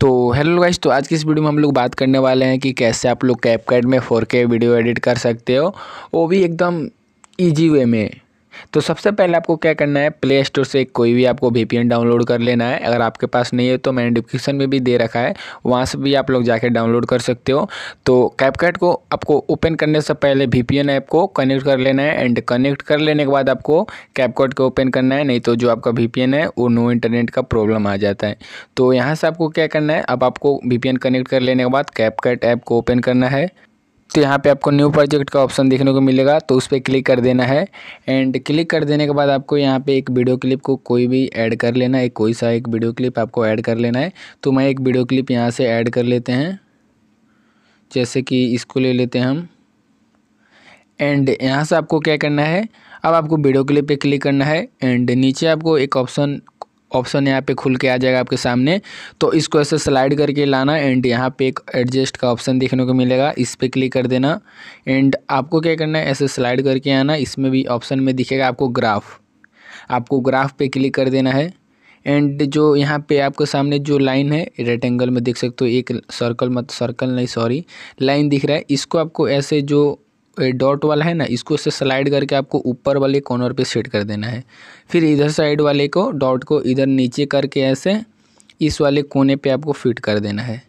तो hello guys तो आज की इस वीडियो में हम लोग बात करने वाले हैं कि कैसे आप लोग कैपकैट में 4K वीडियो एडिट कर सकते हो वो भी एकदम ईजी वे में तो सबसे पहले आपको क्या करना है प्ले स्टोर से कोई भी आपको वी डाउनलोड कर लेना है अगर आपके पास नहीं है तो मैंने डिस्क्रिप्शन में भी दे रखा है वहाँ से भी आप लोग जाकर डाउनलोड कर सकते हो तो कैपकट को आपको ओपन करने से पहले वी ऐप को कनेक्ट कर लेना है एंड कनेक्ट कर लेने के बाद आपको कैपकट को ओपन करना है नहीं तो जो आपका वी है वो नो इंटरनेट का प्रॉब्लम आ जाता है तो यहाँ से आपको क्या करना है अब आपको वी कनेक्ट कर लेने के बाद कैपकट ऐप को ओपन करना है तो यहाँ पे आपको न्यू प्रोजेक्ट का ऑप्शन देखने को मिलेगा तो उस पर क्लिक कर देना है एंड क्लिक कर देने के बाद आपको यहाँ पे एक वीडियो क्लिप को कोई भी ऐड कर लेना है कोई सा एक वीडियो क्लिप आपको ऐड कर लेना है तो मैं एक वीडियो क्लिप यहाँ से ऐड कर लेते हैं जैसे कि इसको ले लेते हैं हम एंड यहाँ से आपको क्या करना है अब आपको वीडियो क्लिप पर क्लिक करना है एंड नीचे आपको एक ऑप्शन ऑप्शन यहाँ पे खुल के आ जाएगा आपके सामने तो इसको ऐसे स्लाइड करके लाना एंड यहाँ पे एक एडजस्ट का ऑप्शन देखने को मिलेगा इस पर क्लिक कर देना एंड आपको क्या करना है ऐसे स्लाइड करके आना इसमें भी ऑप्शन में दिखेगा आपको ग्राफ आपको ग्राफ पे क्लिक कर देना है एंड जो यहाँ पे आपके सामने जो लाइन है रेक्टेंगल में देख सकते हो एक सर्कल मत सर्कल नहीं सॉरी लाइन दिख रहा है इसको आपको ऐसे जो डॉट वाला है ना इसको से स्लाइड करके आपको ऊपर वाले कॉर्नर पे सेट कर देना है फिर इधर साइड वाले को डॉट को इधर नीचे करके ऐसे इस वाले कोने पे आपको फिट कर देना है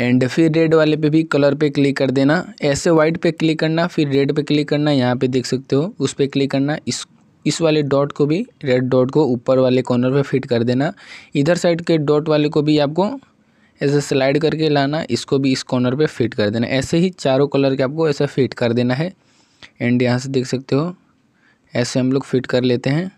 एंड फिर रेड वाले पे भी कलर पे क्लिक कर देना ऐसे वाइट पे क्लिक करना फिर रेड पे क्लिक करना यहाँ पे देख सकते हो उस पर क्लिक करना इस इस वाले डॉट को भी रेड डॉट को ऊपर वाले कॉर्नर पर फिट कर देना इधर साइड के डॉट वाले को भी आपको ऐसे स्लाइड करके लाना इसको भी इस कॉर्नर पे फिट कर देना ऐसे ही चारों कलर के आपको ऐसा फिट कर देना है एंड यहाँ से देख सकते हो ऐसे हम लोग फिट कर लेते हैं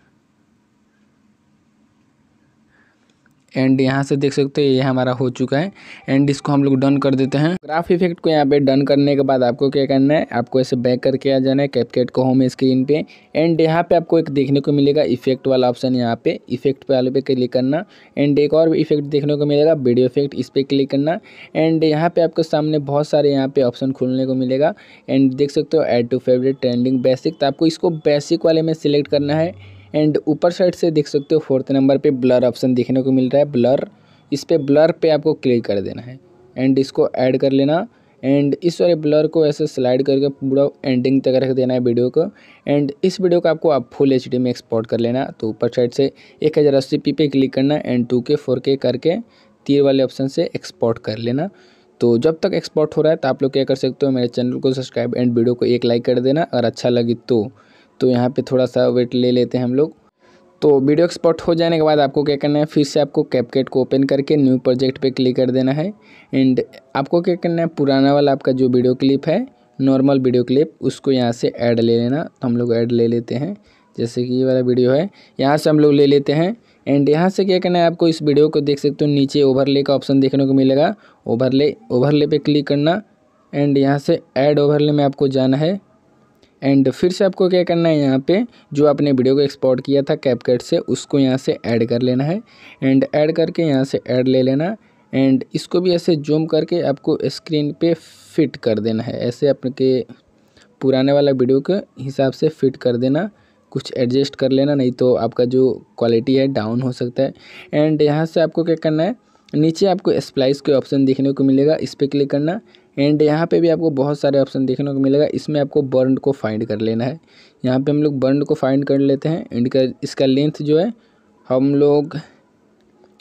एंड यहाँ से देख सकते हैं ये हमारा हो चुका है एंड इसको हम लोग डन कर देते हैं ग्राफ इफेक्ट को यहाँ पे डन करने के बाद आपको क्या करना है आपको ऐसे बैक करके आ जाना है कैपकेट को होम स्क्रीन पे एंड यहाँ पे आपको एक देखने को मिलेगा इफेक्ट वाला ऑप्शन यहाँ पे इफेक्ट वाले पे क्लिक करना एंड एक और इफेक्ट देखने को मिलेगा वीडियो इफेक्ट इस पर क्लिक करना एंड यहाँ पे आपके सामने बहुत सारे यहाँ पे ऑप्शन खुलने को मिलेगा एंड देख सकते हो add to favourite trending basic तो आपको इसको बेसिक वाले में सिलेक्ट करना है एंड ऊपर साइड से देख सकते हो फोर्थ नंबर पे ब्लर ऑप्शन देखने को मिल रहा है ब्लर इस पर ब्लर पे आपको क्लिक कर देना है एंड इसको ऐड कर लेना एंड इस वाले ब्लर को ऐसे स्लाइड करके पूरा एंडिंग तक रख देना है वीडियो को एंड इस वीडियो को आपको आप फुल एच में एक्सपोर्ट कर लेना तो ऊपर साइड से एक हज़ार अस्सी पी पे क्लिक करना एंड टू के फोर के करके तीर वाले ऑप्शन से एक्सपोर्ट कर लेना तो जब तक एक्सपोर्ट हो रहा है तो आप लोग क्या कर सकते हो मेरे चैनल को सब्सक्राइब एंड वीडियो को एक लाइक कर देना अगर अच्छा लगे तो तो यहाँ पे थोड़ा सा वेट ले लेते हैं हम लोग तो वीडियो एक्सपोर्ट हो जाने के बाद आपको क्या करना है फिर से आपको कैपकेट को ओपन करके न्यू प्रोजेक्ट पे क्लिक कर देना है एंड आपको क्या करना है पुराना वाला आपका जो वीडियो क्लिप है नॉर्मल वीडियो क्लिप उसको यहाँ से ऐड ले लेना तो हम लोग ऐड ले लेते हैं जैसे कि ये वाला वीडियो है यहाँ से हम लोग ले लेते हैं एंड यहाँ से क्या करना है आपको इस वीडियो को देख सकते हो नीचे ओवरले का ऑप्शन देखने को मिलेगा ओवरले ओवरले पे क्लिक करना एंड यहाँ से ऐड ओवरले में आपको जाना है एंड फिर से आपको क्या करना है यहाँ पे जो आपने वीडियो को एक्सपोर्ट किया था कैपकेट से उसको यहाँ से ऐड कर लेना है एंड ऐड करके यहाँ से ऐड ले लेना एंड इसको भी ऐसे जूम करके आपको स्क्रीन पे फिट कर देना है ऐसे आपके पुराने वाला वीडियो के हिसाब से फिट कर देना कुछ एडजस्ट कर लेना नहीं तो आपका जो क्वालिटी है डाउन हो सकता है एंड यहाँ से आपको क्या करना है नीचे आपको स्प्लाइस के ऑप्शन देखने को मिलेगा इस पर क्लिक करना एंड यहाँ पे भी आपको बहुत सारे ऑप्शन देखने को मिलेगा इसमें आपको बर्न को फाइंड कर लेना है यहाँ पे हम लोग बर्न को फाइंड कर लेते हैं एंड का इसका लेंथ जो है हम लोग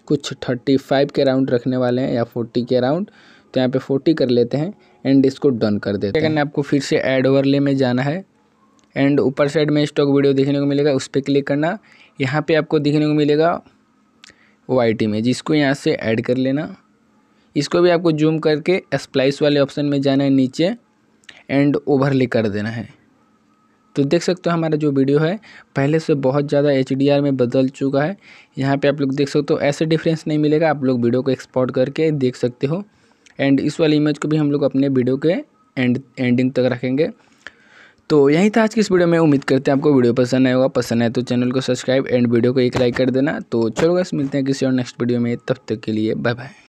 कुछ थर्टी फाइव के अराउंड रखने वाले हैं या फोर्टी के अराउंड तो यहाँ पे फोर्टी कर लेते हैं एंड इसको डन कर देते हैं आपको फिर से एड ओवरले में जाना है एंड ऊपर साइड में स्टॉक वीडियो देखने को मिलेगा उस पर क्लिक करना यहाँ पर आपको देखने को मिलेगा वाइट इमेज में जिसको यहाँ से ऐड कर लेना इसको भी आपको जूम करके स्प्लाइस वाले ऑप्शन में जाना है नीचे एंड ओवरले कर देना है तो देख सकते हो हमारा जो वीडियो है पहले से बहुत ज़्यादा एच में बदल चुका है यहाँ पे आप लोग देख सकते हो ऐसे डिफरेंस नहीं मिलेगा आप लोग वीडियो को एक्सपोर्ट करके देख सकते हो एंड इस वाली इमेज को भी हम लोग अपने वीडियो के एंड एंडिंग तक रखेंगे तो यही था आज की इस वीडियो में उम्मीद करते हैं आपको वीडियो पसंद आया होगा पसंद आए तो चैनल को सब्सक्राइब एंड वीडियो को एक लाइक कर देना तो चलो बस मिलते हैं किसी और नेक्स्ट वीडियो में तब तक के लिए बाय बाय